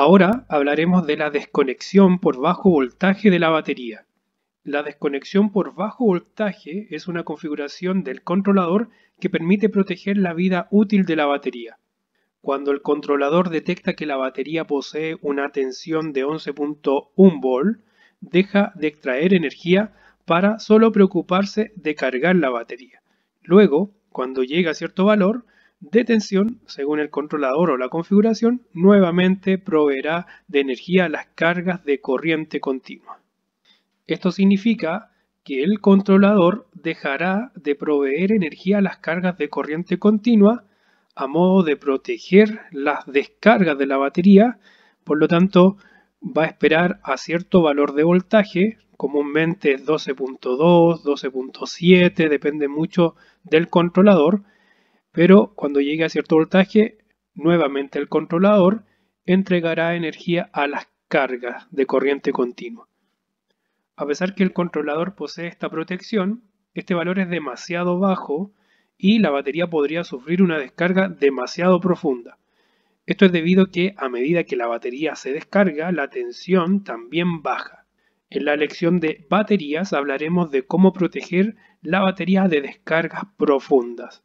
Ahora hablaremos de la desconexión por bajo voltaje de la batería. La desconexión por bajo voltaje es una configuración del controlador que permite proteger la vida útil de la batería. Cuando el controlador detecta que la batería posee una tensión de 11.1 volt, deja de extraer energía para solo preocuparse de cargar la batería. Luego, cuando llega a cierto valor, de tensión, según el controlador o la configuración, nuevamente proveerá de energía a las cargas de corriente continua. Esto significa que el controlador dejará de proveer energía a las cargas de corriente continua a modo de proteger las descargas de la batería, por lo tanto va a esperar a cierto valor de voltaje, comúnmente es 12.2, 12.7, depende mucho del controlador, pero cuando llegue a cierto voltaje, nuevamente el controlador entregará energía a las cargas de corriente continua. A pesar que el controlador posee esta protección, este valor es demasiado bajo y la batería podría sufrir una descarga demasiado profunda. Esto es debido a que a medida que la batería se descarga, la tensión también baja. En la lección de baterías hablaremos de cómo proteger la batería de descargas profundas.